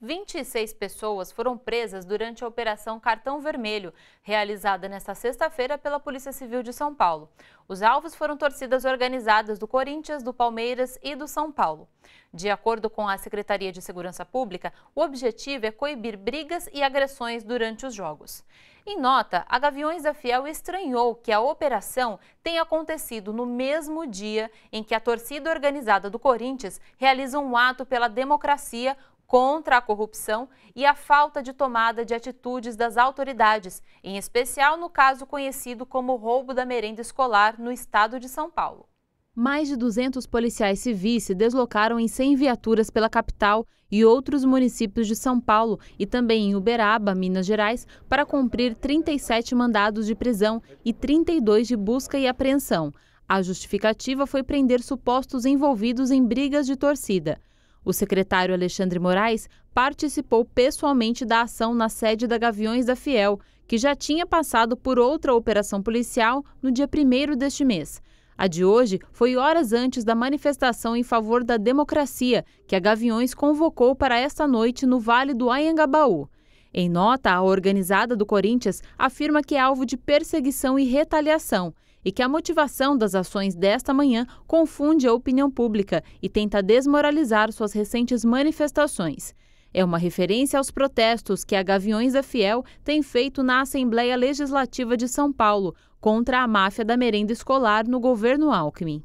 26 pessoas foram presas durante a Operação Cartão Vermelho, realizada nesta sexta-feira pela Polícia Civil de São Paulo. Os alvos foram torcidas organizadas do Corinthians, do Palmeiras e do São Paulo. De acordo com a Secretaria de Segurança Pública, o objetivo é coibir brigas e agressões durante os jogos. Em nota, a Gaviões da Fiel estranhou que a operação tenha acontecido no mesmo dia em que a torcida organizada do Corinthians realiza um ato pela democracia contra a corrupção e a falta de tomada de atitudes das autoridades, em especial no caso conhecido como roubo da merenda escolar no estado de São Paulo. Mais de 200 policiais civis se deslocaram em 100 viaturas pela capital e outros municípios de São Paulo e também em Uberaba, Minas Gerais, para cumprir 37 mandados de prisão e 32 de busca e apreensão. A justificativa foi prender supostos envolvidos em brigas de torcida. O secretário Alexandre Moraes participou pessoalmente da ação na sede da Gaviões da Fiel, que já tinha passado por outra operação policial no dia 1 deste mês. A de hoje foi horas antes da manifestação em favor da democracia que a Gaviões convocou para esta noite no Vale do Ayangabaú. Em nota, a organizada do Corinthians afirma que é alvo de perseguição e retaliação e que a motivação das ações desta manhã confunde a opinião pública e tenta desmoralizar suas recentes manifestações. É uma referência aos protestos que a Gaviões da Fiel tem feito na Assembleia Legislativa de São Paulo contra a máfia da merenda escolar no governo Alckmin.